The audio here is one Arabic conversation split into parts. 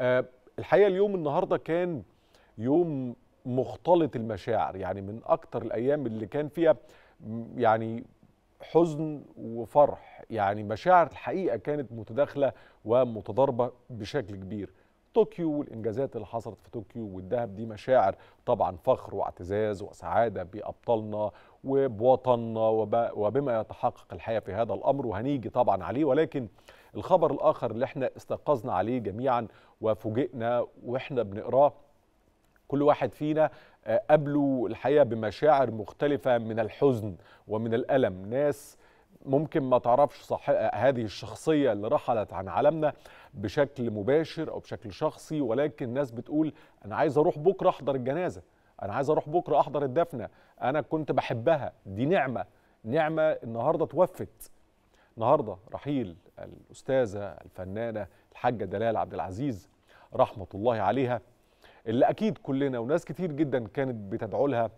آه، الحقيقه اليوم النهارده كان يوم مختلط المشاعر يعني من اكتر الايام اللي كان فيها يعني حزن وفرح يعني مشاعر الحقيقه كانت متداخله ومتضاربه بشكل كبير طوكيو والانجازات اللي حصلت في طوكيو والذهب دي مشاعر طبعا فخر واعتزاز وسعاده بابطالنا وبوطننا وبما يتحقق الحقيقه في هذا الامر وهنيجي طبعا عليه ولكن الخبر الآخر اللي احنا استيقظنا عليه جميعا وفوجئنا واحنا بنقراه كل واحد فينا آه، قابله الحقيقة بمشاعر مختلفة من الحزن ومن الألم ناس ممكن ما تعرفش صح هذه الشخصية اللي رحلت عن عالمنا بشكل مباشر أو بشكل شخصي ولكن ناس بتقول أنا عايز أروح بكرة أحضر الجنازة أنا عايز أروح بكرة أحضر الدفنة أنا كنت بحبها دي نعمة نعمة النهاردة توفت النهارده رحيل الاستاذه الفنانه الحاجه دلال عبد العزيز رحمه الله عليها اللي اكيد كلنا وناس كتير جدا كانت بتدعو لها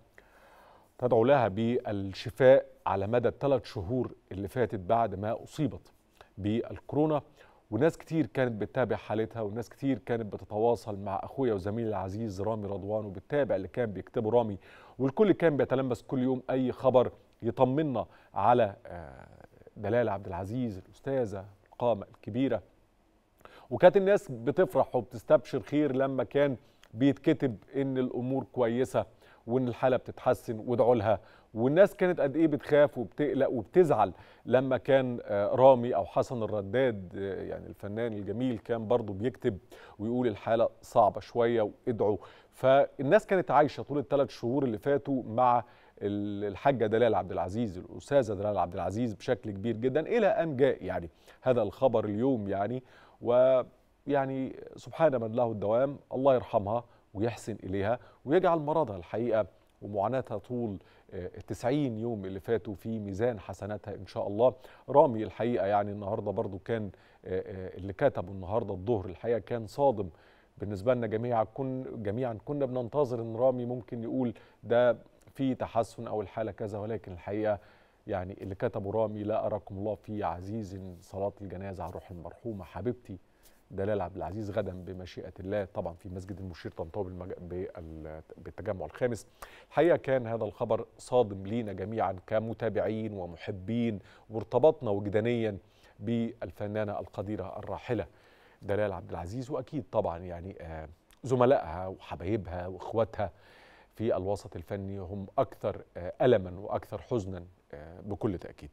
تدعو لها بالشفاء على مدى الثلاث شهور اللي فاتت بعد ما اصيبت بالكورونا وناس كتير كانت بتتابع حالتها وناس كتير كانت بتتواصل مع اخويا وزميلي العزيز رامي رضوان وبتتابع اللي كان بيكتبه رامي والكل كان بيتلمس كل يوم اي خبر يطمنا على آه، دلال عبد العزيز الاستاذه القامه الكبيره وكانت الناس بتفرح وبتستبشر خير لما كان بيتكتب ان الامور كويسه وان الحاله بتتحسن وادعوا لها والناس كانت قد ايه بتخاف وبتقلق وبتزعل لما كان آه، رامي او حسن الرداد آه، يعني الفنان الجميل كان برضه بيكتب ويقول الحاله صعبه شويه وادعوا فالناس كانت عايشه طول الثلاث شهور اللي فاتوا مع الحاجه دلال عبد العزيز الاستاذه دلال عبد العزيز بشكل كبير جدا الى ان جاء يعني هذا الخبر اليوم يعني ويعني سبحان من له الدوام الله يرحمها ويحسن اليها ويجعل مرضها الحقيقه ومعاناتها طول آه، التسعين يوم اللي فاتوا في ميزان حسناتها إن شاء الله رامي الحقيقة يعني النهاردة برضو كان آه، آه، اللي كتبه النهاردة الظهر الحقيقة كان صادم بالنسبة لنا جميعا كن جميعا كنا بننتظر ان رامي ممكن يقول ده في تحسن او الحاله كذا ولكن الحقيقه يعني اللي كتبه رامي لا اراكم الله في عزيز صلاه الجنازه على روح المرحومه حبيبتي دلال عبد العزيز غدا بمشيئه الله طبعا في مسجد المشير طنطاوي بالتجمع الخامس الحقيقه كان هذا الخبر صادم لينا جميعا كمتابعين ومحبين وارتبطنا وجدانيا بالفنانه القديره الراحله دلال عبد العزيز واكيد طبعا يعني آه، زملائها وحبايبها واخواتها في الوسط الفني هم أكثر آه، ألما وأكثر حزنا آه، بكل تأكيد